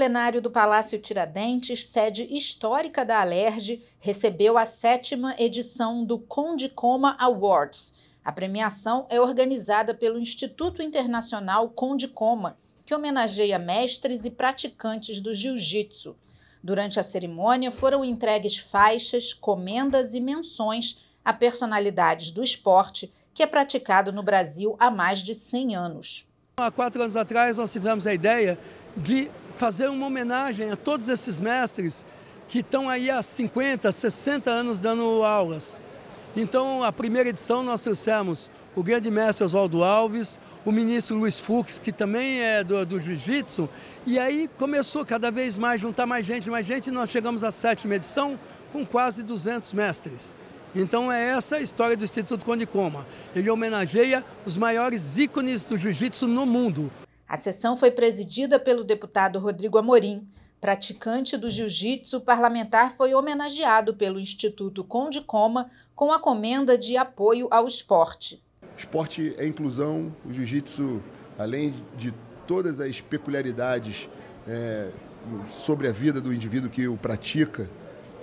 plenário do Palácio Tiradentes, sede histórica da Alerj, recebeu a sétima edição do Conde Coma Awards. A premiação é organizada pelo Instituto Internacional Conde Coma, que homenageia mestres e praticantes do jiu-jitsu. Durante a cerimônia, foram entregues faixas, comendas e menções a personalidades do esporte que é praticado no Brasil há mais de 100 anos. Há quatro anos atrás, nós tivemos a ideia de fazer uma homenagem a todos esses mestres que estão aí há 50, 60 anos dando aulas. Então, a primeira edição nós trouxemos o grande mestre Oswaldo Alves, o ministro Luiz Fux, que também é do, do jiu-jitsu, e aí começou cada vez mais juntar mais gente, mais gente, e nós chegamos à sétima edição com quase 200 mestres. Então é essa a história do Instituto Conde Coma. Ele homenageia os maiores ícones do jiu-jitsu no mundo. A sessão foi presidida pelo deputado Rodrigo Amorim. Praticante do jiu-jitsu, o parlamentar foi homenageado pelo Instituto Conde Coma com a comenda de apoio ao esporte. Esporte é inclusão, o jiu-jitsu, além de todas as peculiaridades é, sobre a vida do indivíduo que o pratica,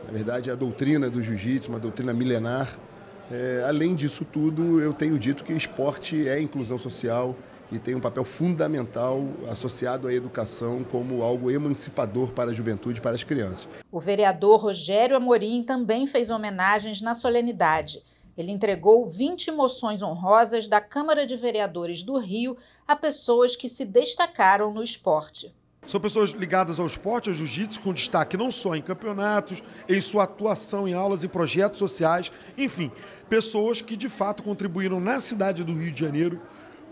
na verdade, é a doutrina do jiu-jitsu, uma doutrina milenar. É, além disso tudo, eu tenho dito que esporte é inclusão social, e tem um papel fundamental associado à educação como algo emancipador para a juventude e para as crianças. O vereador Rogério Amorim também fez homenagens na solenidade. Ele entregou 20 moções honrosas da Câmara de Vereadores do Rio a pessoas que se destacaram no esporte. São pessoas ligadas ao esporte, ao jiu-jitsu, com destaque não só em campeonatos, em sua atuação em aulas, e projetos sociais, enfim, pessoas que de fato contribuíram na cidade do Rio de Janeiro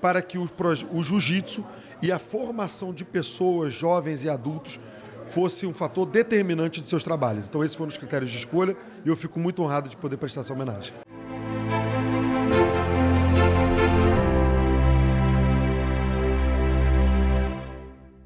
para que o, o jiu-jitsu e a formação de pessoas, jovens e adultos, fosse um fator determinante de seus trabalhos. Então, esses foram os critérios de escolha e eu fico muito honrado de poder prestar essa homenagem.